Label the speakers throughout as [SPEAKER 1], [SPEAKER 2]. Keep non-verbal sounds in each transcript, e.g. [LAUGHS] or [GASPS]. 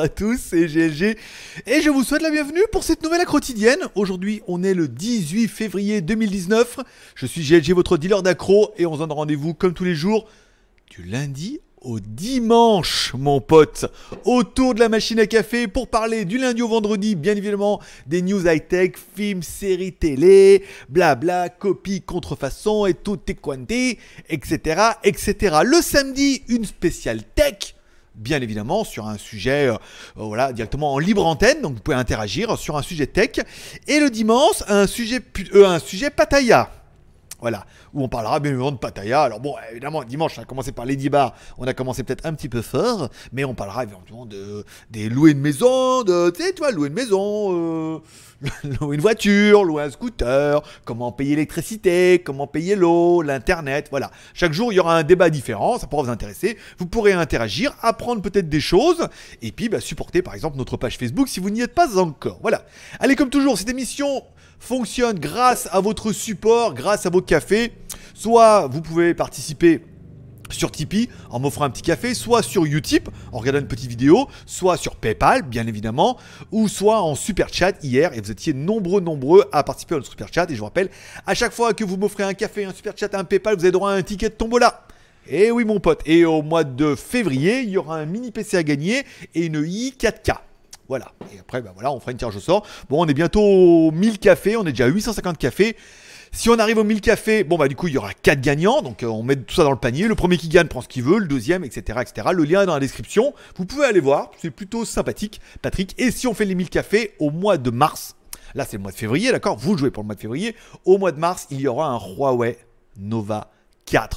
[SPEAKER 1] à tous, c'est GLG et je vous souhaite la bienvenue pour cette nouvelle accro quotidienne. Aujourd'hui, on est le 18 février 2019. Je suis GLG, votre dealer d'accro, et on se donne rendez-vous comme tous les jours du lundi au dimanche, mon pote, autour de la machine à café pour parler du lundi au vendredi, bien évidemment, des news high-tech, films, séries télé, blabla, copies, contrefaçons et tout et quanté, etc., etc. Le samedi, une spéciale tech bien évidemment sur un sujet euh, euh, voilà, directement en libre antenne, donc vous pouvez interagir sur un sujet tech. Et le dimanche, un sujet, euh, un sujet pataya. Voilà, où on parlera bien évidemment de Pataya, Alors bon, évidemment, dimanche, on a commencé par les Bar, on a commencé peut-être un petit peu fort, mais on parlera évidemment de, des louer une maison, de, tu sais, louer une maison, euh, [LAUGHS] louer une voiture, louer un scooter, comment payer l'électricité, comment payer l'eau, l'Internet, voilà. Chaque jour, il y aura un débat différent, ça pourra vous intéresser, vous pourrez interagir, apprendre peut-être des choses, et puis bah, supporter par exemple notre page Facebook si vous n'y êtes pas encore. Voilà. Allez, comme toujours, cette émission fonctionne grâce à votre support, grâce à vos cafés. Soit vous pouvez participer sur Tipeee en m'offrant un petit café, soit sur Utip en regardant une petite vidéo, soit sur PayPal bien évidemment, ou soit en super chat hier et vous étiez nombreux nombreux à participer à notre super chat et je vous rappelle à chaque fois que vous m'offrez un café, un super chat, un PayPal, vous avez droit à un ticket de tombola. Et eh oui mon pote, et au mois de février, il y aura un mini PC à gagner et une i4K. Voilà. Et après, ben voilà, on fera une tirage au sort. Bon, on est bientôt 1000 cafés, on est déjà à 850 cafés. Si on arrive aux 1000 cafés, bon bah du coup il y aura 4 gagnants, donc euh, on met tout ça dans le panier, le premier qui gagne prend ce qu'il veut, le deuxième, etc., etc. Le lien est dans la description, vous pouvez aller voir, c'est plutôt sympathique, Patrick. Et si on fait les 1000 cafés au mois de mars, là c'est le mois de février, d'accord Vous jouez pour le mois de février, au mois de mars il y aura un Huawei Nova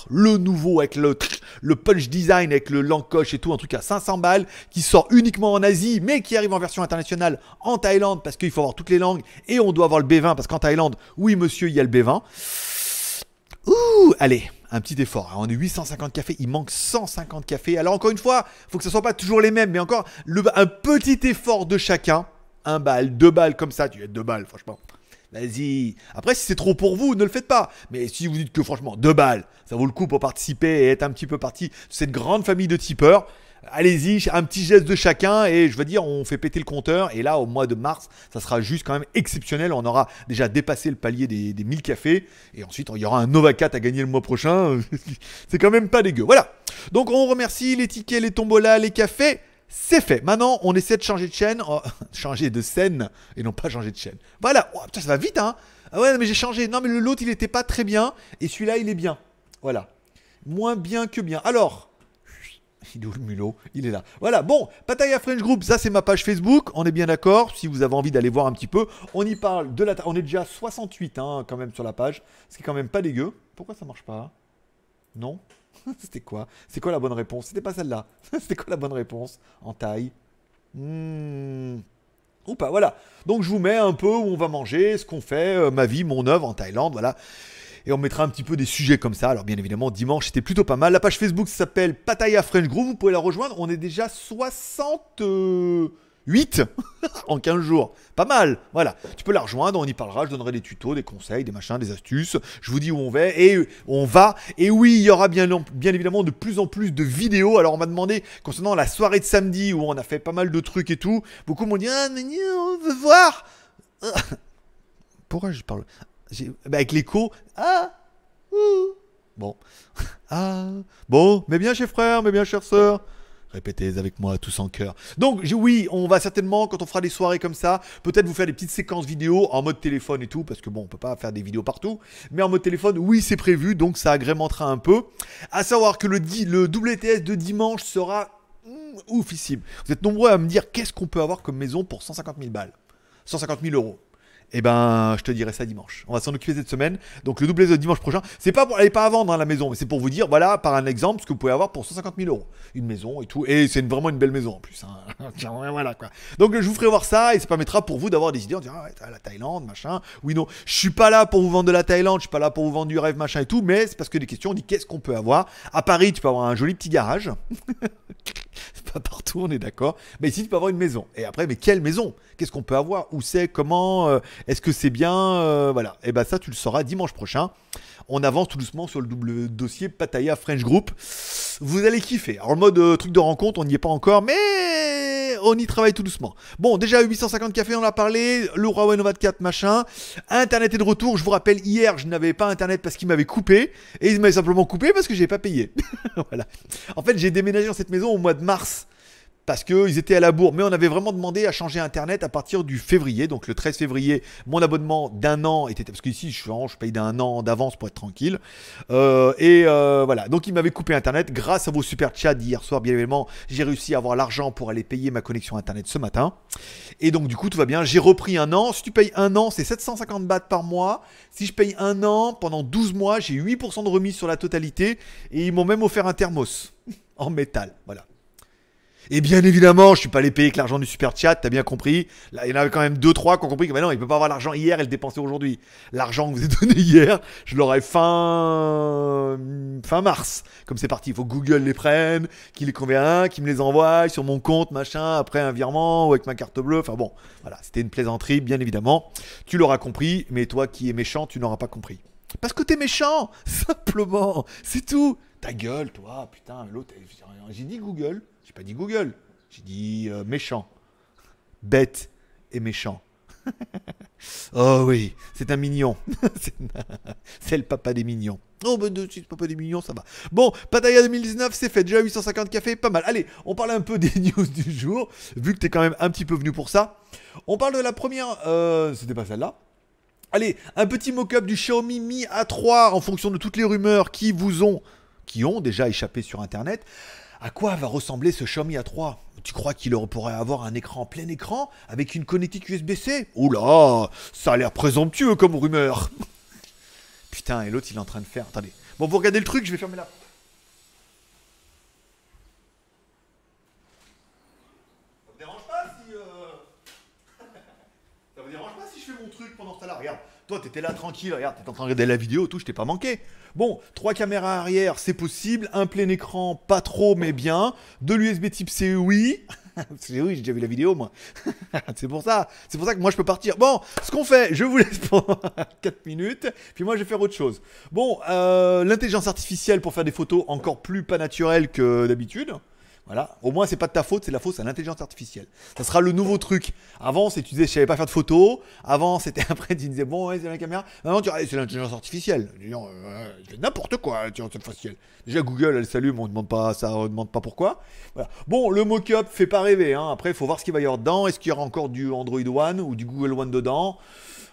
[SPEAKER 1] le nouveau avec le, le punch design, avec le l'encoche et tout, un truc à 500 balles, qui sort uniquement en Asie, mais qui arrive en version internationale en Thaïlande, parce qu'il faut avoir toutes les langues, et on doit avoir le B20, parce qu'en Thaïlande, oui monsieur, il y a le B20. Ouh, allez, un petit effort. on est 850 cafés, il manque 150 cafés. Alors encore une fois, faut que ce soit pas toujours les mêmes, mais encore un petit effort de chacun. Un balle, deux balles comme ça, tu as deux balles, franchement. Vas-y. Après, si c'est trop pour vous, ne le faites pas. Mais si vous dites que franchement, deux balles, ça vaut le coup pour participer et être un petit peu parti de cette grande famille de tipeurs. Allez-y, un petit geste de chacun et je veux dire, on fait péter le compteur. Et là, au mois de mars, ça sera juste quand même exceptionnel. On aura déjà dépassé le palier des, des 1000 cafés. Et ensuite, il y aura un Nova 4 à gagner le mois prochain. [LAUGHS] c'est quand même pas dégueu. Voilà. Donc, on remercie les tickets, les tombolas, les cafés. C'est fait. Maintenant, on essaie de changer de chaîne, oh, [LAUGHS] changer de scène et non pas changer de chaîne. Voilà. Oh, ça va vite, hein. Ah ouais, mais j'ai changé. Non, mais l'autre, il n'était pas très bien et celui-là, il est bien. Voilà. Moins bien que bien. Alors, [LAUGHS] il est le mulot Il est là. Voilà, bon, Pataya French Group, ça c'est ma page Facebook, on est bien d'accord, si vous avez envie d'aller voir un petit peu, on y parle de la... On est déjà 68 hein, quand même sur la page, ce qui est quand même pas dégueu. Pourquoi ça marche pas Non [LAUGHS] C'était quoi C'est quoi la bonne réponse C'était pas celle-là. [LAUGHS] C'était quoi la bonne réponse En taille hmm. Ou pas, voilà. Donc je vous mets un peu où on va manger, ce qu'on fait, euh, ma vie, mon œuvre en Thaïlande, voilà. Et on mettra un petit peu des sujets comme ça. Alors bien évidemment, dimanche, c'était plutôt pas mal. La page Facebook s'appelle Pataya French Group. vous pouvez la rejoindre. On est déjà 60... 8 [LAUGHS] en 15 jours. Pas mal. Voilà. Tu peux la rejoindre, on y parlera, je donnerai des tutos, des conseils, des machins, des astuces. Je vous dis où on va et on va. Et oui, il y aura bien, évidemment de plus en plus de vidéos. Alors on m'a demandé concernant la soirée de samedi où on a fait pas mal de trucs et tout. Beaucoup m'ont dit "Ah mais on veut voir." [LAUGHS] Pourquoi je parle bah, avec l'écho Ah Bon. [LAUGHS] Ah bon, mais bien chers frères, mais bien chères sœurs. Répétez avec moi tous en cœur. Donc oui, on va certainement, quand on fera des soirées comme ça, peut-être vous faire des petites séquences vidéo en mode téléphone et tout, parce que bon, on peut pas faire des vidéos partout. Mais en mode téléphone, oui, c'est prévu, donc ça agrémentera un peu. À savoir que le, le WTS de dimanche sera hmm, oufissime. Vous êtes nombreux à me dire qu'est-ce qu'on peut avoir comme maison pour 150 000 balles 150 000 euros eh ben, je te dirai ça dimanche. On va s'en occuper cette semaine. Donc, le doublé de dimanche prochain, c'est pas pour aller pas à vendre hein, la maison, mais c'est pour vous dire, voilà, par un exemple, ce que vous pouvez avoir pour 150 000 euros. Une maison et tout. Et c'est vraiment une belle maison en plus. Hein. [LAUGHS] quoi. Donc, je vous ferai voir ça et ça permettra pour vous d'avoir des idées en disant, ah ouais, la Thaïlande, machin. Oui, non. Je suis pas là pour vous vendre de la Thaïlande, je suis pas là pour vous vendre du rêve, machin et tout, mais c'est parce que des questions, on dit qu'est-ce qu'on peut avoir. À Paris, tu peux avoir un joli petit garage. [LAUGHS] c'est pas partout, on est d'accord. Mais ici, tu peux avoir une maison. Et après, mais quelle maison qu'est-ce qu'on peut avoir, où c'est, comment, euh, est-ce que c'est bien, euh, voilà. Et eh bien ça, tu le sauras dimanche prochain. On avance tout doucement sur le double dossier Pataya French Group. Vous allez kiffer. Alors, le mode euh, truc de rencontre, on n'y est pas encore, mais on y travaille tout doucement. Bon, déjà 850 cafés, on a parlé, le Huawei Nova 4, machin. Internet est de retour. Je vous rappelle, hier, je n'avais pas Internet parce qu'ils m'avaient coupé. Et ils m'avaient simplement coupé parce que je n'avais pas payé. [LAUGHS] voilà. En fait, j'ai déménagé dans cette maison au mois de mars parce qu'ils étaient à la bourre. Mais on avait vraiment demandé à changer Internet à partir du février. Donc le 13 février, mon abonnement d'un an était... Parce qu'ici, je, en, je paye d'un an d'avance pour être tranquille. Euh, et euh, voilà. Donc ils m'avaient coupé Internet. Grâce à vos super chats d'hier soir, bien évidemment, j'ai réussi à avoir l'argent pour aller payer ma connexion Internet ce matin. Et donc du coup, tout va bien. J'ai repris un an. Si tu payes un an, c'est 750 bahts par mois. Si je paye un an, pendant 12 mois, j'ai 8% de remise sur la totalité. Et ils m'ont même offert un thermos [LAUGHS] en métal. Voilà. Et bien évidemment, je suis pas allé payer avec l'argent du super chat, t'as bien compris. Là, il y en avait quand même deux, trois qui ont compris que maintenant bah non, il peut pas avoir l'argent hier et le dépenser aujourd'hui. L'argent que vous avez [LAUGHS] donné hier, je l'aurai fin fin mars. Comme c'est parti, il faut que Google les prenne, qu'il les convient, qu'il me les envoie sur mon compte, machin, après un virement ou avec ma carte bleue. Enfin bon, voilà, c'était une plaisanterie, bien évidemment. Tu l'auras compris, mais toi qui es méchant, tu n'auras pas compris. Parce que t'es méchant, [LAUGHS] simplement, c'est tout. Ta gueule, toi, putain, l'autre, j'ai dit Google. J'ai pas dit Google. J'ai dit euh, méchant. Bête et méchant. [LAUGHS] oh oui, c'est un mignon. [LAUGHS] c'est le papa des mignons. Oh, ben, de suite, papa des mignons, ça va. Bon, Pataya 2019, c'est fait. Déjà 850 cafés, pas mal. Allez, on parle un peu des [LAUGHS] news du jour, vu que t'es quand même un petit peu venu pour ça. On parle de la première. Euh, C'était pas celle-là. Allez, un petit mock-up du Xiaomi Mi A3 en fonction de toutes les rumeurs qui vous ont, qui ont déjà échappé sur Internet. À quoi va ressembler ce Xiaomi A3 Tu crois qu'il pourrait avoir un écran plein écran avec une connectique USB-C Oula, ça a l'air présomptueux comme rumeur. [LAUGHS] Putain, et l'autre il est en train de faire. Attendez. Bon, vous regardez le truc, je vais fermer là. Ça dérange pas fais mon truc pendant ce temps-là. Regarde, toi, t'étais là tranquille, regarde, t'étais en train de regarder la vidéo, tout, je t'ai pas manqué. Bon, trois caméras arrière, c'est possible. Un plein écran, pas trop, mais bien. De l'USB type C, oui. [LAUGHS] c'est oui, j'ai déjà vu la vidéo, moi. [LAUGHS] c'est pour ça. C'est pour ça que moi, je peux partir. Bon, ce qu'on fait, je vous laisse pendant [LAUGHS] 4 minutes. Puis moi, je vais faire autre chose. Bon, euh, l'intelligence artificielle pour faire des photos encore plus pas naturelles que d'habitude. Voilà. Au moins, c'est pas de ta faute, c'est la faute à l'intelligence artificielle. Ça sera le nouveau truc. Avant, c'est tu disais, je savais pas faire de photos. Avant, c'était [LAUGHS] après, tu disais, bon, ouais, c'est la caméra. Maintenant, tu ah, c'est l'intelligence artificielle. C'est euh, n'importe quoi, l'intelligence artificielle. Déjà, Google, elle mais on demande pas ça, demande pas pourquoi. Bon, le mock-up fait pas rêver. Hein. Après, il faut voir ce qu'il va y avoir dedans. Est-ce qu'il y aura encore du Android One ou du Google One dedans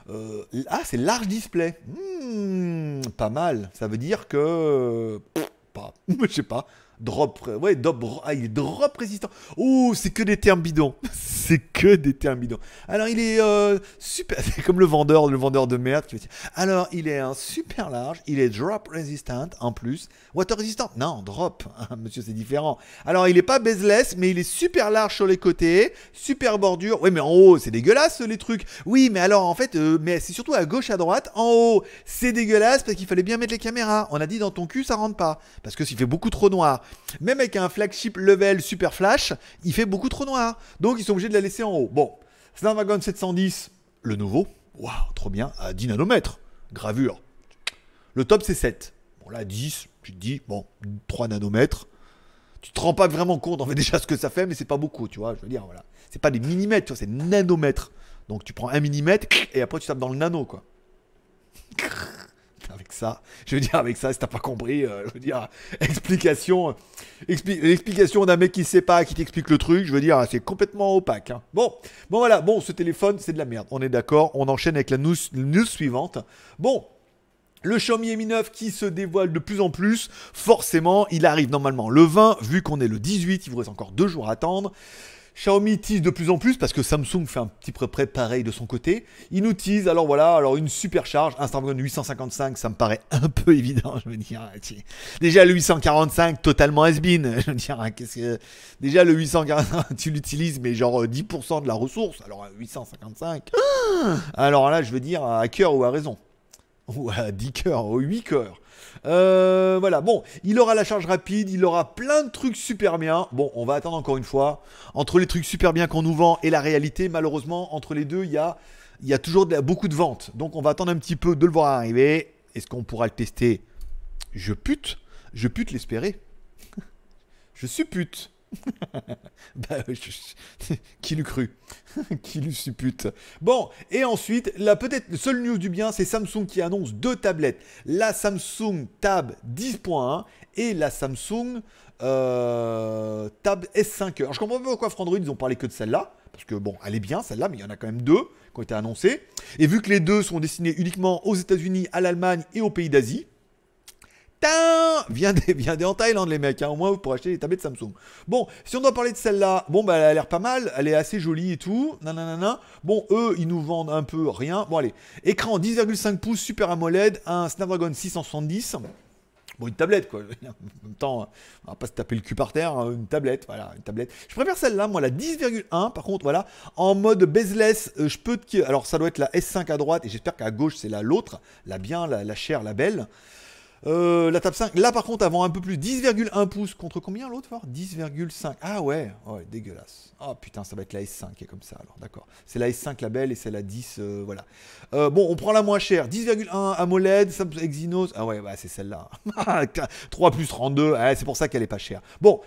[SPEAKER 1] euh, Ah, c'est large display. Hmm, pas mal. Ça veut dire que. pas. [LAUGHS] je sais pas. Drop, ouais, drop, ah, il est drop résistant. Oh, c'est que des termes bidons. [LAUGHS] c'est que des termes bidons. Alors, il est euh, super, [LAUGHS] c'est comme le vendeur, le vendeur de merde qui Alors, il est un super large, il est drop résistant en plus. Water résistant, Non, drop, [LAUGHS] ah, monsieur, c'est différent. Alors, il est pas bezeless, mais il est super large sur les côtés, super bordure. Ouais, mais en haut, c'est dégueulasse les trucs. Oui, mais alors, en fait, euh, mais c'est surtout à gauche, à droite, en haut, c'est dégueulasse parce qu'il fallait bien mettre les caméras. On a dit dans ton cul, ça rentre pas. Parce que s'il fait beaucoup trop noir. Même avec un flagship level super flash, il fait beaucoup trop noir. Donc ils sont obligés de la laisser en haut. Bon, Snapdragon 710, le nouveau. Waouh, trop bien. À 10 nanomètres. Gravure. Le top, c'est 7. Bon, là, 10, tu te dis, bon, 3 nanomètres. Tu te rends pas vraiment compte, en fait, [LAUGHS] déjà ce que ça fait, mais c'est pas beaucoup, tu vois. Je veux dire, voilà. C'est pas des millimètres, tu vois, c'est nanomètres. Donc tu prends un millimètre et après tu tapes dans le nano, quoi. Je veux dire, avec ça, si t'as pas compris, euh, je veux dire, [LAUGHS] explication, explication d'un mec qui sait pas, qui t'explique le truc, je veux dire, c'est complètement opaque. Hein. Bon, bon voilà, bon, ce téléphone, c'est de la merde. On est d'accord, on enchaîne avec la news, suivante. Bon, le Xiaomi Mi 9 qui se dévoile de plus en plus, forcément, il arrive normalement le 20, vu qu'on est le 18, il vous reste encore deux jours à attendre. Xiaomi tease de plus en plus parce que Samsung fait un petit peu près pareil de son côté. Il nous tease, alors voilà, alors une supercharge, un Snapdragon 855, ça me paraît un [LAUGHS] peu évident, je veux dire. Hein, déjà le 845, totalement has [LAUGHS] je veux dire, hein, qu'est-ce que... Déjà le 845, tu l'utilises, mais genre 10% euh, de la ressource, alors 855... Euh, [GASPS] alors là, je veux dire, à cœur ou à raison Ou à 10 cœurs, ou 8 cœurs euh, voilà, bon, il aura la charge rapide, il aura plein de trucs super bien. Bon, on va attendre encore une fois. Entre les trucs super bien qu'on nous vend et la réalité, malheureusement, entre les deux, il y a, toujours beaucoup de ventes. Donc on va attendre un petit peu de le voir arriver. Est-ce qu'on pourra le tester Je pute, je pute l'espérer. [LAUGHS] je suppute. [LAUGHS] Bah, [LAUGHS] qui l'eût cru [LAUGHS] Qui l'eût suppute Bon, et ensuite, la peut-être seule news du bien, c'est Samsung qui annonce deux tablettes. La Samsung Tab 10.1 et la Samsung euh, Tab S5. Alors, je comprends pas pourquoi Frandroid, ils ont parlé que de celle-là. Parce que bon, elle est bien celle-là, mais il y en a quand même deux qui ont été annoncées. Et vu que les deux sont destinés uniquement aux États-Unis, à l'Allemagne et aux pays d'Asie, Viens des en Thaïlande, les mecs. Hein. Au moins, vous pourrez acheter des tablettes Samsung. Bon, si on doit parler de celle-là, bon, bah, elle a l'air pas mal. Elle est assez jolie et tout. Nanana. Bon, eux, ils nous vendent un peu rien. Bon, allez. Écran 10,5 pouces, Super AMOLED, un Snapdragon 670. Bon, une tablette, quoi. [LAUGHS] En même temps, hein, on va pas se taper le cul par terre. Hein, une tablette, voilà, une tablette. Je préfère celle-là, moi, la 10,1. Par contre, voilà, en mode bezeless, euh, je peux. Te... Alors, ça doit être la S5 à droite, et j'espère qu'à gauche, c'est la l'autre. La bien, la, la chère, la belle. Euh, la table 5, là par contre, avant un peu plus, 10,1 pouces contre combien l'autre fois 10,5. Ah ouais, oh, ouais, dégueulasse. oh, putain, ça va être la S5 qui est comme ça alors, d'accord. C'est la S5 la belle et c'est la 10, euh, voilà. Euh, bon, on prend la moins chère, 10,1 AMOLED, Samsung Exynos. Ah ouais, bah, c'est celle-là. 3 [LAUGHS] plus 32, c'est pour ça qu'elle est pas chère. Bon,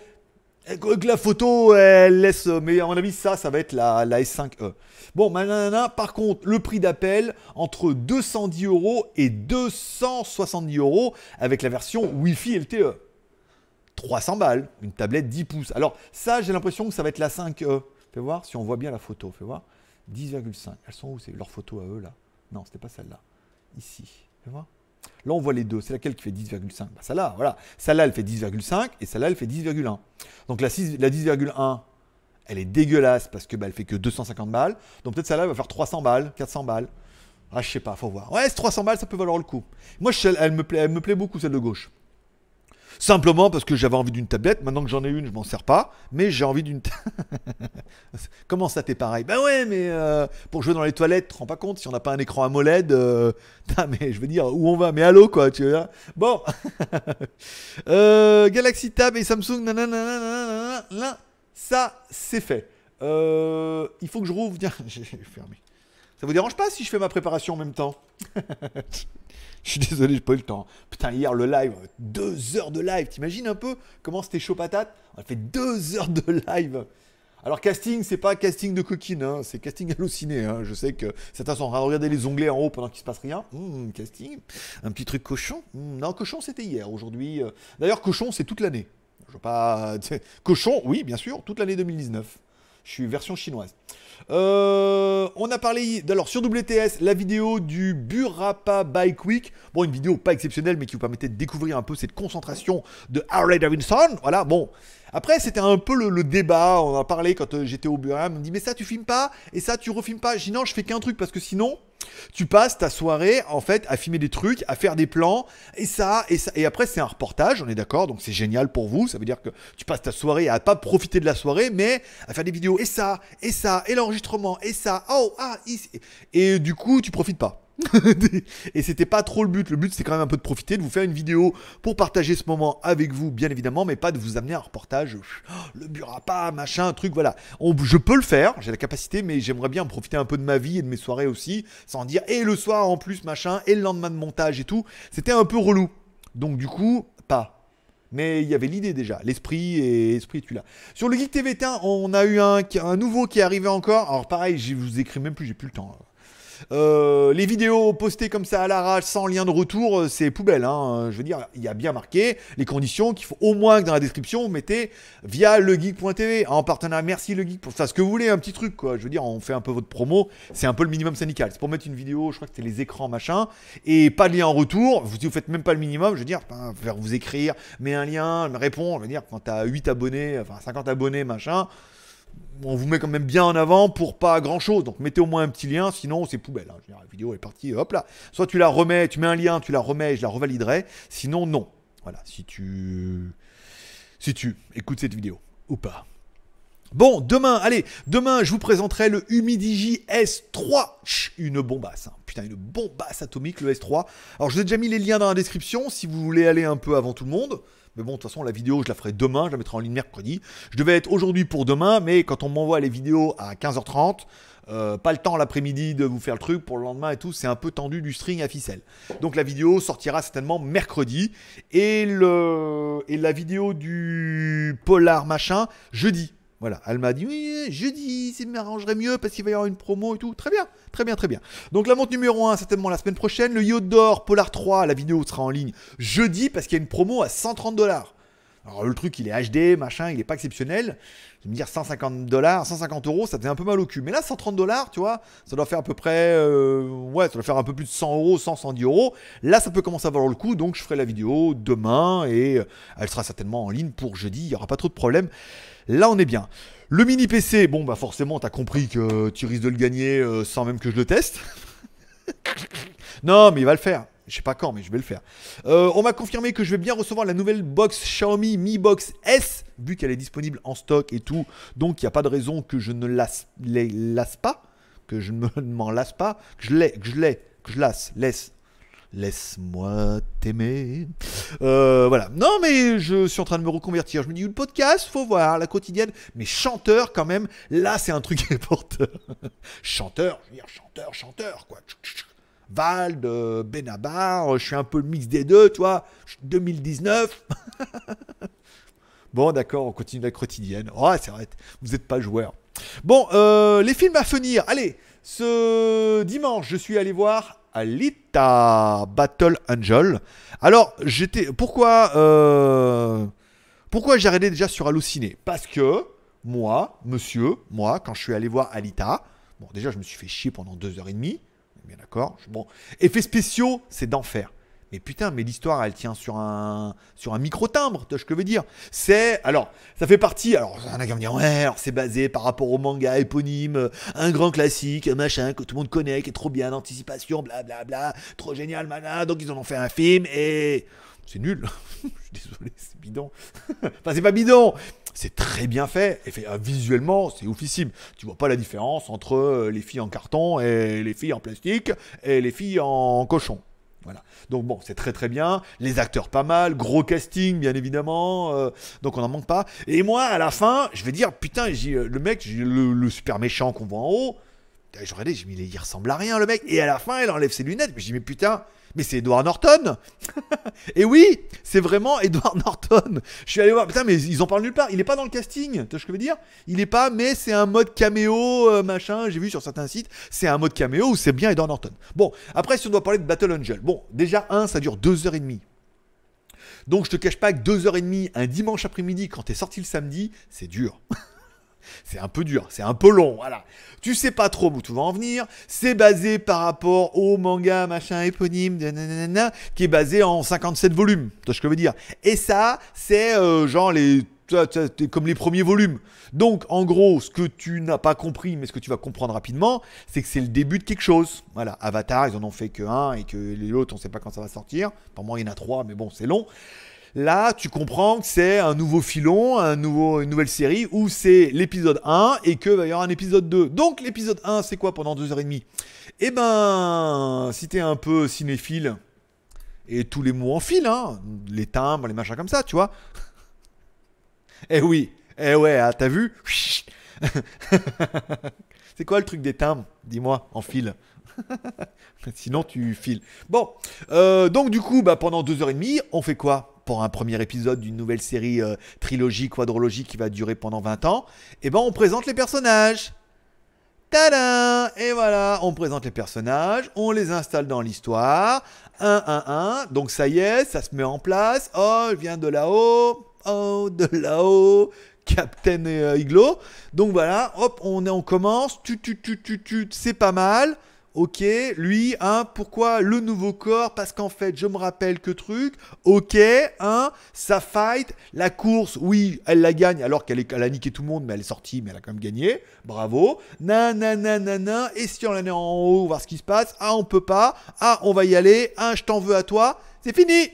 [SPEAKER 1] la photo, elle laisse. Mais à mon avis, ça, ça va être la, S5e. Bon, maintenant, par contre, le prix d'appel entre 210 euros et 270 euros avec la version Wi-Fi LTE. 300 balles, une tablette 10 pouces. Alors, ça, j'ai l'impression que ça va être la 5e. Fais voir si on voit bien la photo. Fais voir. 10,5. Elles sont où C'est leur photo à eux, là. Non, c'était pas celle-là. Ici. Fais voir. Là, on voit les deux. C'est laquelle qui fait 10,5 bah, Celle-là, voilà. Celle-là, elle fait 10,5 et celle-là, elle fait 10,1. Donc la, 10,1, elle est dégueulasse parce qu'elle bah, elle fait que 250 balles. Donc peut-être celle-là, elle va faire 300 balles, 400 balles. Ah, je sais pas, faut voir. Ouais, 300 balles, ça peut valoir le coup. Moi, elle, me elle me plaît beaucoup, celle de gauche. Simplement parce que j'avais envie d'une tablette. Maintenant que j'en ai une, je m'en sers pas. Mais j'ai envie d'une. [LAUGHS] Comment ça, t'es pareil Ben ouais, mais euh, pour jouer dans les toilettes, tu te rends pas compte si on n'a pas un écran AMOLED. Euh, [LAUGHS] mais je veux dire, où on va Mais allô, quoi, tu vois Bon. [LAUGHS] Euh, Galaxy Tab et Samsung, nanana, ça, c'est fait. il faut que je rouvre. Tiens, j'ai fermé. Ça vous dérange pas si je fais ma préparation en même temps [LAUGHS] Je suis désolé, j'ai pas eu le temps. Putain, hier le live, deux heures de live. T'imagines un peu comment c'était chaud patate On a fait deux heures de live. Alors casting, c'est pas casting de coquine, hein. c'est casting halluciné. Hein. Je sais que certains sont en train regarder les onglets en haut pendant qu'il se passe rien. Mmh, casting, un petit truc cochon. Mmh, non, cochon c'était hier, aujourd'hui. Euh, d'ailleurs, cochon c'est toute l'année. Je vois pas. [LAUGHS] Cochon, oui, bien sûr, toute l'année 2019. Je suis version chinoise. Euh, on a parlé, alors sur WTS, la vidéo du Burapa Bike Week. Bon, une vidéo pas exceptionnelle, mais qui vous permettait de découvrir un peu cette concentration de Harley Davidson. Voilà, bon, après, c'était un peu le, débat. On en a parlé quand euh, j'étais au bureau. On me dit, mais ça, tu filmes pas et ça, tu refilmes pas. Je dis, non, je fais qu'un truc parce que sinon, tu passes ta soirée en fait à filmer des trucs, à faire des plans et ça et ça et après c'est un reportage, on est d'accord, donc c'est génial pour vous, ça veut dire que tu passes ta soirée à pas profiter de la soirée mais à faire des vidéos et ça et ça et l'enregistrement et ça oh ah et du coup tu profites pas et c'était pas trop le but. Le but, c'est quand même un peu de profiter, de vous faire une vidéo pour partager ce moment avec vous, bien évidemment, mais pas de vous amener un reportage, oh, le pas machin, truc, voilà. je peux le faire, j'ai la capacité, mais j'aimerais bien profiter un peu de ma vie et de mes soirées aussi, sans dire, et le soir en plus, machin, et le lendemain de montage et tout. C'était un peu relou. Donc, du coup, pas. Mais il y avait l'idée déjà, l'esprit et esprit tu l'as. Sur le Geek TV1, on a eu un, un nouveau qui est arrivé encore. Alors pareil, je vous écris même plus, j'ai plus le temps. Hein. Euh, les vidéos postées comme ça à l'arrache, sans lien de retour, euh, c'est poubelle. Hein. Je veux dire, il y a bien marqué les conditions qu'il faut au moins que dans la description, vous mettez via legeek.tv en partenariat. Merci legeek pour ça, ce que vous voulez, un petit truc quoi. Je veux dire, on fait un peu votre promo, c'est un peu le minimum syndical. C'est pour mettre une vidéo, je crois que c'est les écrans machin, et pas de lien en retour. Vous, faites même pas le minimum, je veux dire, ben, faire vous écrire, mets un lien, me réponds. Je veux dire, quand t'as 8 abonnés, enfin 50 abonnés machin on vous met quand même bien en avant pour pas grand chose. Donc mettez au moins un petit lien, sinon c'est poubelle. Hein. La vidéo est partie, hop là. Soit tu la remets, tu mets un lien, tu la remets, je la revaliderai. Sinon, non. Voilà, si tu. Si tu écoutes cette vidéo ou pas. Bon, demain, allez, demain, je vous présenterai le Humidigi S3. une bombasse, hein. putain, une bombasse atomique, le S3. Alors, je vous ai déjà mis les liens dans la description si vous voulez aller un peu avant tout le monde. Mais bon, de toute façon, la vidéo, je la ferai demain, je la mettrai en ligne mercredi. Je devais être aujourd'hui pour demain, mais quand on m'envoie les vidéos à 15h30, euh, pas le temps l'après-midi de vous faire le truc pour le lendemain et tout, c'est un peu tendu du string à ficelle. Donc la vidéo sortira certainement mercredi et, le, et la vidéo du polar machin jeudi. Voilà, elle m'a dit, oui, jeudi, ça m'arrangerait mieux parce qu'il va y avoir une promo et tout. Très bien, très bien, très bien. Donc la montre numéro 1, certainement la semaine prochaine. Le Yodor Polar 3, la vidéo sera en ligne jeudi parce qu'il y a une promo à 130 dollars. Alors le truc, il est HD, machin, il n'est pas exceptionnel. Je vais me dire 150 dollars, 150 euros, ça fait un peu mal au cul. Mais là, 130 dollars, tu vois, ça doit faire à peu près, euh, ouais, ça doit faire un peu plus de 100 euros, 110 euros. Là, ça peut commencer à valoir le coup, donc je ferai la vidéo demain et euh, elle sera certainement en ligne pour jeudi. Il n'y aura pas trop de problèmes. Là, on est bien. Le mini PC, bon, bah forcément, t'as compris que tu risques de le gagner euh, sans même que je le teste. [LAUGHS] non, mais il va le faire. Je sais pas quand, mais je vais le faire. Euh, on m'a confirmé que je vais bien recevoir la nouvelle box Xiaomi Mi Box S, vu qu'elle est disponible en stock et tout. Donc, il n'y a pas de raison que je ne lasse, les lasse pas, que je ne [LAUGHS] m'en lasse pas, que je l'ai, que je l'ai, que je lasse, laisse, Laisse-moi t'aimer. Euh, voilà. Non, mais je suis en train de me reconvertir. Je me dis, le podcast, faut voir, la quotidienne. Mais chanteur, quand même, là, c'est un truc [LAUGHS] important. chanteur, je veux chanteur, chanteur, quoi. Vald, Benabar, je suis un peu le mix des deux, toi. 2019. [LAUGHS] bon, d'accord, on continue la quotidienne. Oh, c'est vrai, vous n'êtes pas joueur. Bon, euh, les films à venir. Allez, ce dimanche, je suis allé voir Alita Battle Angel. Alors, j'étais. Pourquoi. Euh, pourquoi j'ai arrêté déjà sur Halluciné Parce que moi, monsieur, moi, quand je suis allé voir Alita, bon, déjà, je me suis fait chier pendant deux heures et demie. Bien d'accord. Bon. Effets spéciaux, c'est d'enfer. Mais putain, mais l'histoire, elle tient sur un, sur un micro-timbre, tu vois ce que je veux dire C'est, alors, ça fait partie, alors, il y en a qui vont dire, ouais, c'est basé par rapport au manga éponyme, un grand classique, un machin, que tout le monde connaît, qui est trop bien, l'anticipation, blablabla, bla, trop génial, malin, donc ils en ont fait un film, et c'est nul. [LAUGHS] je suis désolé, c'est bidon. [LAUGHS] enfin, c'est pas bidon. C'est très bien fait. Et fait, euh, visuellement, c'est oufissime. Tu vois pas la différence entre euh, les filles en carton et les filles en plastique et les filles en cochon. Donc bon, c'est très très bien. Les acteurs pas mal, gros casting bien évidemment. Euh, donc on n'en manque pas. Et moi, à la fin, je vais dire putain, euh, le mec, le, super méchant qu'on voit en haut. J'aurais dit, j'ai mis, il ressemble à rien le mec. Et à la fin, il enlève ses lunettes. Mais je dis mais putain, mais c'est Edward Norton [LAUGHS] Et oui, c'est vraiment Edward Norton Je suis allé voir, putain, mais ils en parlent nulle part, il n'est pas dans le casting, tu vois ce que je veux dire Il n'est pas, mais c'est un mode caméo, euh, machin, j'ai vu sur certains sites, c'est un mode caméo ou c'est bien Edward Norton. Bon, après, si on doit parler de Battle Angel, bon, déjà, un, ça dure deux heures et demie. Donc je te cache pas que deux heures et demie, un dimanche après-midi quand t'es sorti le samedi, c'est dur. [LAUGHS] C'est un peu dur, c'est un peu long, voilà. Tu sais pas trop où tout va en venir. C'est basé par rapport au manga machin éponyme, qui est basé en 57 volumes. Tu vois ce que je veux dire Et ça, c'est euh, genre les comme les premiers volumes. Donc, en gros, ce que tu n'as pas compris, mais ce que tu vas comprendre rapidement, c'est que c'est le début de quelque chose. Voilà, Avatar, ils en ont fait que un et que les autres, on sait pas quand ça va sortir. Pour moi, il y en a trois, mais bon, c'est long. Là, tu comprends que c'est un nouveau filon, un nouveau, une nouvelle série où c'est l'épisode 1 et que va y avoir un épisode 2. Donc l'épisode 1, c'est quoi pendant 2h30 Eh ben, si t'es un peu cinéphile, et tous les mots en fil, hein, les timbres, les machins comme ça, tu vois. eh oui, eh ouais, ah, t'as vu [LAUGHS] C'est quoi le truc des timbres Dis-moi, en fil. [LAUGHS] Sinon, tu files. Bon, euh, donc du coup, bah, pendant pendant heures et demie, on fait quoi pour un premier épisode d'une nouvelle série euh, trilogie, quadrologie qui va durer pendant 20 ans, et eh ben on présente les personnages. Tadam Et voilà, on présente les personnages, on les installe dans l'histoire. 1, 1, 1. Donc ça y est, ça se met en place. Oh, vient de là-haut. Oh, de là-haut. Captain euh, Iglo. Donc voilà, hop, on, commence. Tu, tu, tu, tu, tu, c'est pas mal. Ok, lui, hein, pourquoi le nouveau corps Parce qu'en fait, je me rappelle que truc. Ok, hein, sa fight, la course, oui, elle la gagne alors qu'elle a niqué tout le monde, mais elle est sortie, mais elle a quand même gagné. Bravo. nan, nan. Et si on la met en haut, voir ce qui se passe. Ah, on peut pas. Ah, on va y aller. Ah, je t'en veux à toi. C'est fini.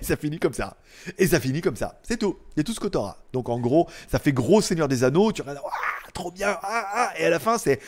[SPEAKER 1] [LAUGHS] ça finit comme ça. Et ça finit comme ça. C'est tout. Il y a tout ce que t'auras. Donc en gros, ça fait gros Seigneur des Anneaux. Tu regardes, trop bien. Ah, ah. Et à la fin, c'est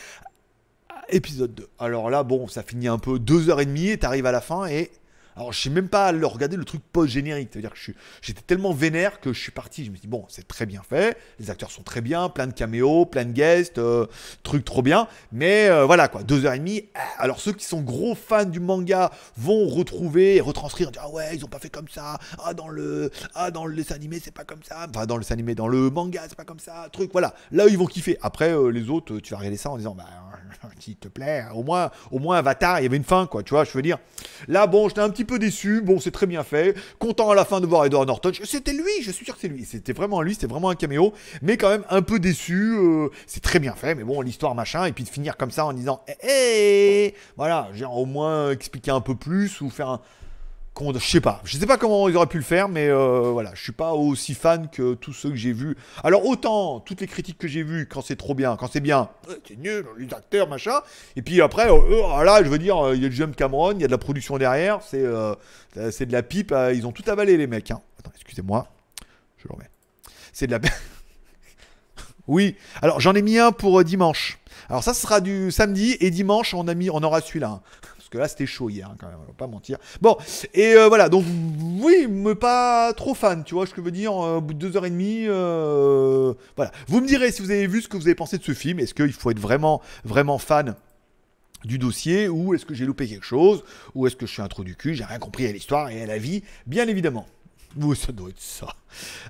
[SPEAKER 1] épisode 2. Alors là, bon, ça finit un peu 2h30 et t'arrives à la fin et alors, je sais même pas leur regarder le truc post-générique. C'est-à-dire que j'étais tellement vénère que je suis parti. Je me dit bon, c'est très bien fait. Les acteurs sont très bien. Plein de caméos, plein de guests. Euh, truc trop bien. Mais euh, voilà, quoi. Deux heures et demie. Euh, alors, ceux qui sont gros fans du manga vont retrouver et retranscrire. ah ouais, ils ont pas fait comme ça. Ah, dans le, ah, dans le dessin animé, c'est pas comme ça. Enfin, dans le dessin animé, dans le manga, c'est pas comme ça. Truc, voilà. Là, ils vont kiffer. Après, les autres, tu vas regarder ça en disant, bah, [LAUGHS] s'il te plaît, au moins, au moins, Avatar, il y avait une fin, quoi. Tu vois, je veux dire. Là, bon, j'étais un petit peu déçu. Bon, c'est très bien fait. Content à la fin de voir Edward Norton. C'était lui, je suis sûr que c'est lui. C'était vraiment lui, c'était vraiment un caméo. Mais quand même un peu déçu. Euh, c'est très bien fait, mais bon, l'histoire machin. Et puis de finir comme ça en disant, hé, eh, eh, voilà, j'ai au moins expliqué un peu plus ou faire un, je sais pas. Je sais pas comment ils auraient pu le faire, mais euh, voilà, je suis pas aussi fan que tous ceux que j'ai vus. Alors autant toutes les critiques que j'ai vues, quand c'est trop bien, quand c'est bien, euh, c'est nul, les acteurs, machin. Et puis après, voilà, euh, ah je veux dire, il y a le jeune Cameron, il y a de la production derrière, c'est de la pipe. ils ont tout avalé les mecs. Hein. Attends, excusez-moi, je le remets. C'est de la. [LAUGHS] oui. Alors j'en ai mis un pour dimanche. Alors ça ce sera du samedi et dimanche on a mis, on aura celui-là. Hein que là, c'était chaud hier, hein, quand même, on va pas mentir. Bon, et euh, voilà, donc, oui, mais pas trop fan, tu vois ce que je veux dire, euh, au bout de deux heures et demie, euh, voilà. Vous me direz si vous avez vu ce que vous avez pensé de ce film, est-ce qu'il faut être vraiment, vraiment fan du dossier, ou est-ce que j'ai loupé quelque chose, ou est-ce que je suis un trou du cul, j'ai rien compris à l'histoire et à la vie, bien évidemment. Vous, ça doit être ça.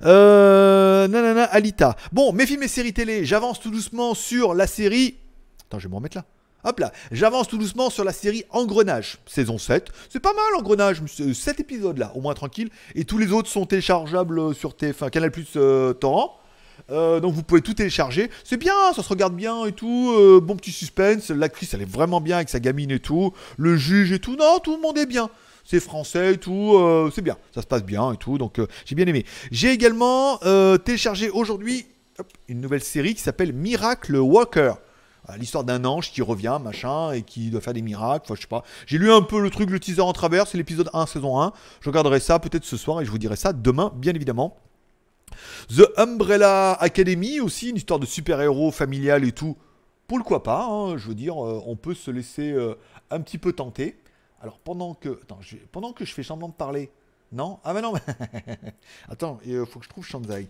[SPEAKER 1] Euh, nanana, Alita. Bon, mes films et séries télé, j'avance tout doucement sur la série. Attends, je vais me remettre là. Hop là, j'avance tout doucement sur la série Engrenage, saison 7. C'est pas mal Engrenage, cet épisode là, au moins tranquille. Et tous les autres sont téléchargeables euh, sur TF1, Canal Plus euh, Torrent. Euh, donc vous pouvez tout télécharger. C'est bien, hein, ça se regarde bien et tout. bon petit suspense, l'actrice elle est vraiment bien avec sa gamine et tout. Le juge et tout. Non, tout le monde est bien c'est français et tout, c'est bien, ça se passe bien et tout, donc j'ai bien aimé. J'ai également téléchargé aujourd'hui une nouvelle série qui s'appelle Miracle Walker. Bah, l'histoire d'un ange qui revient, machin, et qui doit faire des miracles. je sais pas. J'ai lu un peu le truc, le teaser en travers. C'est l'épisode 1, saison 1. Je regarderai ça peut-être ce soir et je vous dirai ça demain, bien évidemment. The Umbrella Academy aussi, une histoire de super-héros familial et tout. Pourquoi pas hein, Je veux dire, euh, on peut se laisser euh, un petit peu tenter. Alors pendant que, attends, je... pendant que je fais semblant de parler, non Ah bah non. [LAUGHS] attends, il faut que je trouve Shanzai.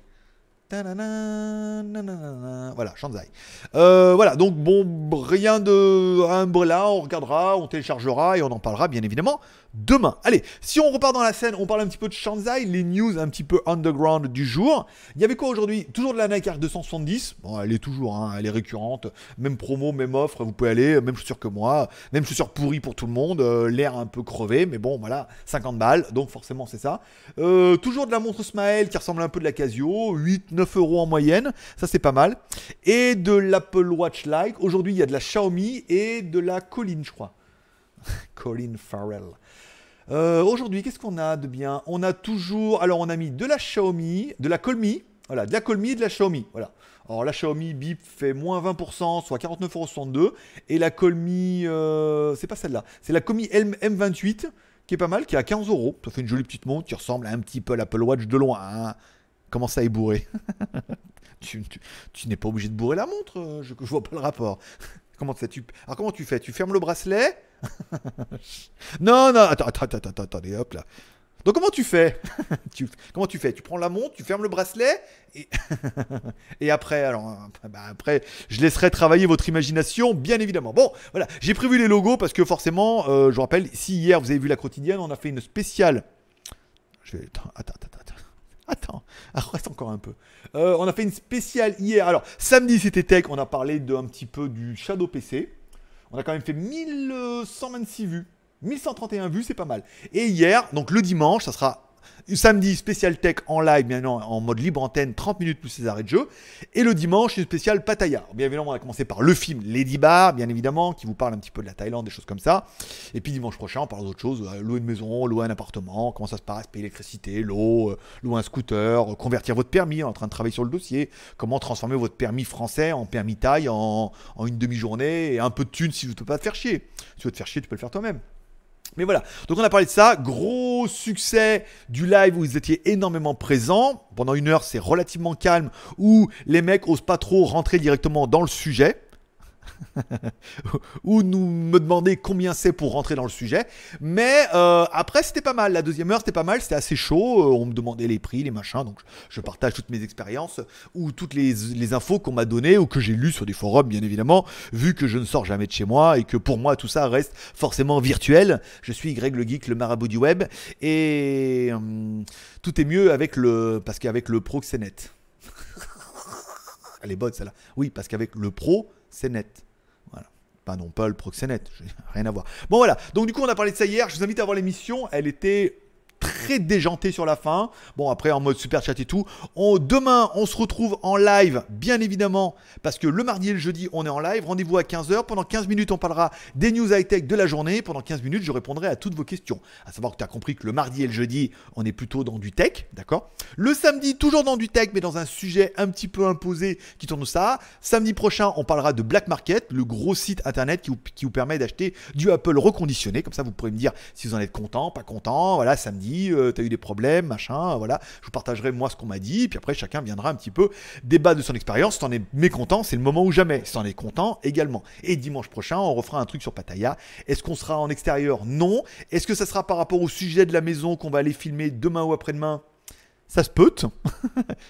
[SPEAKER 1] Voilà, Shanzai. Euh, voilà, donc bon, rien de un Là, on regardera, on téléchargera et on en parlera bien évidemment demain. Allez, si on repart dans la scène, on parle un petit peu de Shanzai, les news un petit peu underground du jour. Il y avait quoi aujourd'hui Toujours de la Nike Air 270. Bon, elle est toujours, hein, elle est récurrente. Même promo, même offre, vous pouvez aller, même chaussure que moi, même chaussure pourrie pour tout le monde, euh, l'air un peu crevé, mais bon, voilà, 50 balles, donc forcément c'est ça. Euh, toujours de la montre Smile qui ressemble un peu de la Casio, 8-9 euros en moyenne, ça c'est pas mal. Et de l'Apple Watch Like. Aujourd'hui, il y a de la Xiaomi et de la Colline, je crois. [LAUGHS] Colin Farrell. Euh, aujourd'hui, qu'est-ce qu'on a de bien On a toujours. Alors, on a mis de la Xiaomi, de la Colmi. Voilà, de la Colmi et de la Xiaomi. Voilà. Alors, la Xiaomi Bip fait moins 20%, soit 49,62€. Et la Colmi. Euh, c'est pas celle-là. C'est la Colmi M M28, qui est pas mal, qui est à 15 euros. Ça fait une jolie petite montre qui ressemble à un petit peu à l'Apple Watch de loin. Hein. Comment ça est bourré [LAUGHS] Tu, n'es pas obligé de bourrer la montre. Euh, je, je vois pas le rapport. [LAUGHS] comment ça, tu, alors, comment tu fais Tu fermes le bracelet [LAUGHS] non, non, attends, attends, attends, attendez, hop là. Donc comment tu fais [LAUGHS] Comment tu fais Tu prends la montre, tu fermes le bracelet et, [LAUGHS] et après, alors hein, bah, après, je laisserai travailler votre imagination, bien évidemment. Bon, voilà, j'ai prévu les logos parce que forcément, euh, je vous rappelle, si hier vous avez vu la quotidienne, on a fait une spéciale. Je attends, attends, attends, attends. Ah, reste encore un peu. Euh, on a fait une spéciale hier. Alors samedi c'était tech, on a parlé de un petit peu du Shadow PC on a quand même fait 1126 vues. 1131 vues, c'est pas mal. Et hier, donc le dimanche, ça sera Samedi, spécial tech en live, bien en mode libre antenne, 30 minutes plus ses arrêts de jeu. Et le dimanche, une spéciale Pattaya. Bien évidemment, on va commencer par le film Lady Bar, bien évidemment, qui vous parle un petit peu de la Thaïlande, des choses comme ça. Et puis dimanche prochain, on parle d'autres choses euh, louer une maison, louer un appartement, comment ça se passe, payer l'électricité, l'eau, euh, louer un scooter, euh, convertir votre permis, en train de travailler sur le dossier, comment transformer votre permis français en permis taille en, une demi-journée et un peu de thunes si vous ne pouvez pas te faire chier. Si tu veux te faire chier, tu peux le faire toi-même. Mais voilà, donc on a parlé de ça, gros succès du live où ils étaient énormément présents. Pendant une heure, c'est relativement calme, où les mecs osent pas trop rentrer directement dans le sujet. [LAUGHS] ou nous me demander combien c'est pour rentrer dans le sujet. Mais euh, après, c'était pas mal. La deuxième heure, c'était pas mal. C'était assez chaud. Euh, on me demandait les prix, les machins. Donc, je partage toutes mes expériences ou toutes les, infos qu'on m'a données ou que j'ai lues sur des forums, bien évidemment, vu que je ne sors jamais de chez moi et que pour moi, tout ça reste forcément virtuel. Je suis Y le Geek, le marabout du web. Et hum, tout est mieux avec le. Parce qu'avec le pro, c'est net. [LAUGHS] Elle est bonne celle-là. Oui, parce qu'avec le pro, c'est net pas non, Paul, le proxénète, rien à voir. Bon voilà, donc du coup on a parlé de ça hier, je vous invite à voir l'émission, elle était très déjanté sur la fin. Bon, après, en mode super chat et tout. On, demain, on se retrouve en live, bien évidemment, parce que le mardi et le jeudi, on est en live. Rendez-vous à 15h. Pendant 15 minutes, on parlera des news high-tech de la journée. Pendant 15 minutes, je répondrai à toutes vos questions. À savoir que tu as compris que le mardi et le jeudi, on est plutôt dans du tech, d'accord Le samedi, toujours dans du tech, mais dans un sujet un petit peu imposé qui tourne ça. Samedi prochain, on parlera de Black Market, le gros site internet qui vous, qui vous permet d'acheter du Apple reconditionné. Comme ça, vous pourrez me dire si vous en êtes content, pas content. Voilà, samedi. Euh, t'as eu des problèmes, machin, voilà. Je vous partagerai moi ce qu'on m'a dit, puis après chacun viendra un petit peu débat de son expérience. t'en es mécontent, c'est le moment ou jamais. Si t'en es content, également. Et dimanche prochain, on refera un truc sur Pattaya. Est-ce qu'on sera en extérieur Non. Est-ce que ça sera par rapport au sujet de la maison qu'on va aller filmer demain ou après-demain ça se peut, [LAUGHS]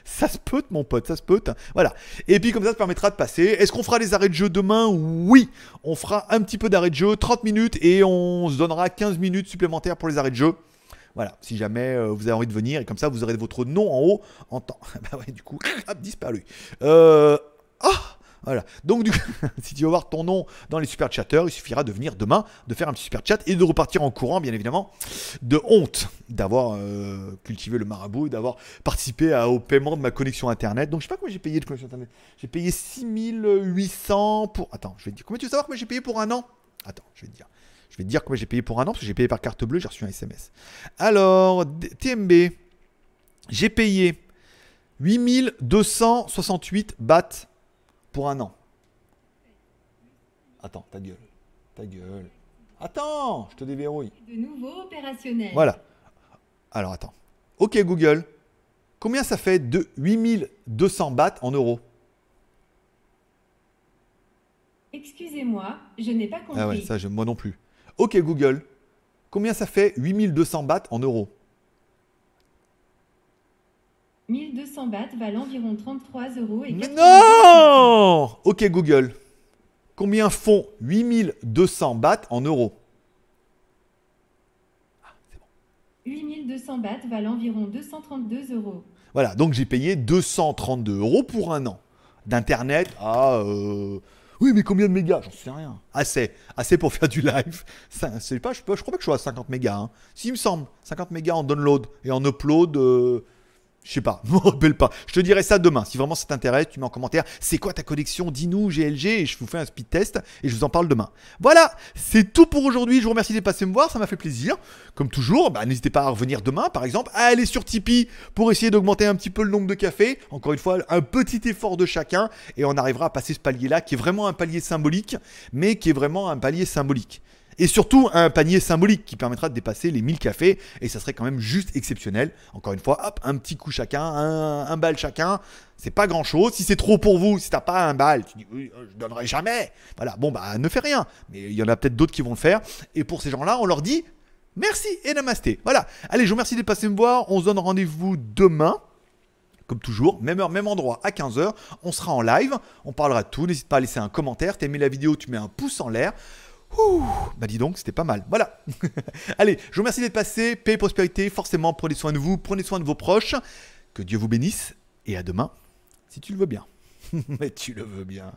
[SPEAKER 1] ça se peut, mon pote, ça se peut. Voilà. Et puis comme ça, ça permettra de passer. Est-ce qu'on fera les arrêts de jeu demain Oui, on fera un petit peu d'arrêt de jeu, 30 minutes, et on se donnera 15 minutes supplémentaires pour les arrêts de jeu. Voilà, si jamais euh, vous avez envie de venir, et comme ça, vous aurez votre nom en haut en temps. [LAUGHS] bah ouais, du coup, [LAUGHS] hop, disparu. Euh... Ah voilà. Donc, du coup, [LAUGHS] si tu veux voir ton nom dans les super chatters, il suffira de venir demain, de faire un super chat et de repartir en courant, bien évidemment, de honte d'avoir euh, cultivé le marabout et d'avoir participé à, au paiement de ma connexion internet. Donc, je sais pas combien j'ai payé de connexion internet. J'ai payé 6800 pour. Attends, je vais te dire. Combien tu veux savoir combien j'ai payé pour un an Attends, je vais te dire. Je vais dire combien j'ai payé pour un an, parce que j'ai payé par carte bleue, j'ai reçu un SMS. Alors, TMB, j'ai payé 8268 bahts pour un an. Attends, ta gueule. Ta gueule. Attends, je te déverrouille. De nouveau opérationnel. Voilà. Alors attends. Ok Google, combien ça fait de 8200 bahts en euros Excusez-moi, je n'ai pas compris. Ah ouais, ça moi non plus. Ok Google, combien ça fait 8200 bahts en euros 1200 bahts valent environ 33 euros non Ok Google, combien font 8200 bahts en euros ah, bon. 8200 bahts valent environ 232 euros. Voilà, donc j'ai payé 232 euros pour un an. D'Internet à... Euh, oui, mais combien de mégas J'en sais rien. Assez. Ah, Assez ah, pour faire du live. c'est pas, je, je crois pas que je sois à 50 mégas. Hein. S'il me semble. 50 mégas en download et en upload. Euh, je sais pas, [LAUGHS] je me rappelle pas. Je te dirai ça demain. Si vraiment ça t'intéresse, tu mets en commentaire c'est quoi ta collection, dis-nous GLG et je vous fais un speed test et je vous en parle demain. Voilà, c'est tout pour aujourd'hui. Je vous remercie d'être passé me voir, ça m'a fait plaisir. Comme toujours, bah, n'hésitez pas à revenir demain par exemple, à aller sur Tipeee pour essayer d'augmenter un petit peu le nombre de cafés. Encore une fois, un petit effort de chacun et on arrivera à passer ce palier-là qui est vraiment un palier symbolique, mais qui est vraiment un palier symbolique et surtout un panier symbolique qui permettra de dépasser les 1000 cafés, et ça serait quand même juste exceptionnel. Encore une fois, hop, un petit coup chacun, un, un bal chacun, c'est pas grand chose. Si c'est trop pour vous, si t'as pas un bal, tu dis oui, euh, je donnerai jamais. Voilà, bon bah ne fais rien, mais il y en a peut-être d'autres qui vont le faire, et pour ces gens-là, on leur dit merci et namasté. Voilà, allez, je vous remercie de passer me voir, on se donne rendez-vous demain comme toujours, même heure, même endroit, à 15h. On sera en live, on parlera de tout. N'hésite pas à laisser un commentaire. T'as aimé la vidéo, tu mets un pouce en l'air. Ouh, bah dis donc, c'était pas mal. Voilà. [LAUGHS] Allez, je vous remercie d'être passé. Paix et prospérité, forcément, prenez soin de vous, prenez soin de vos proches. Que Dieu vous bénisse et à demain, si tu le veux bien. [LAUGHS] Mais tu le veux bien.